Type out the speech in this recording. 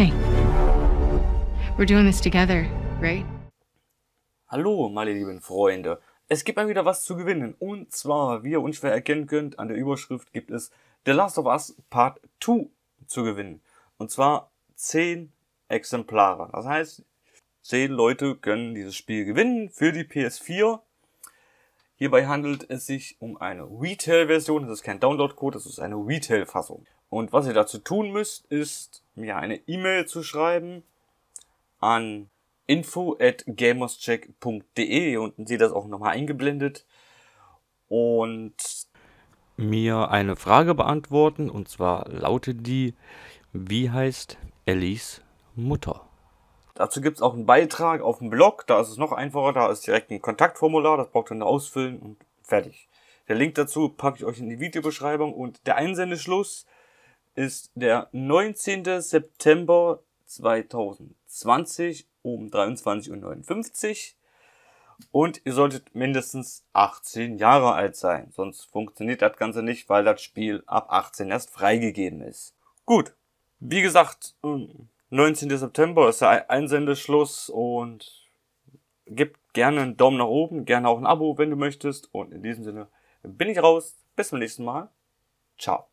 Hey, we're doing this together, right? Hallo, meine lieben Freunde. Es gibt mal wieder was zu gewinnen. Und zwar, wie ihr unschwer erkennen könnt, an der Überschrift gibt es The Last of Us Part 2 zu gewinnen. Und zwar 10 Exemplare. Das heißt, 10 Leute können dieses Spiel gewinnen für die PS4. Hierbei handelt es sich um eine Retail-Version. Das ist kein Download-Code, das ist eine Retail-Fassung. Und was ihr dazu tun müsst, ist mir eine E-Mail zu schreiben an info at gamerscheck.de. Hier unten seht das auch nochmal eingeblendet. Und mir eine Frage beantworten. Und zwar lautet die, wie heißt Ellies Mutter? Dazu gibt es auch einen Beitrag auf dem Blog. Da ist es noch einfacher. Da ist direkt ein Kontaktformular. Das braucht ihr nur ausfüllen und fertig. Der Link dazu packe ich euch in die Videobeschreibung. Und der Einsendeschluss ist der 19. September 2020 um 23.59 Uhr und ihr solltet mindestens 18 Jahre alt sein, sonst funktioniert das Ganze nicht, weil das Spiel ab 18 erst freigegeben ist. Gut, wie gesagt, 19. Ähm, September ist der Einsendeschluss und gebt gerne einen Daumen nach oben, gerne auch ein Abo, wenn du möchtest. Und in diesem Sinne bin ich raus. Bis zum nächsten Mal. Ciao.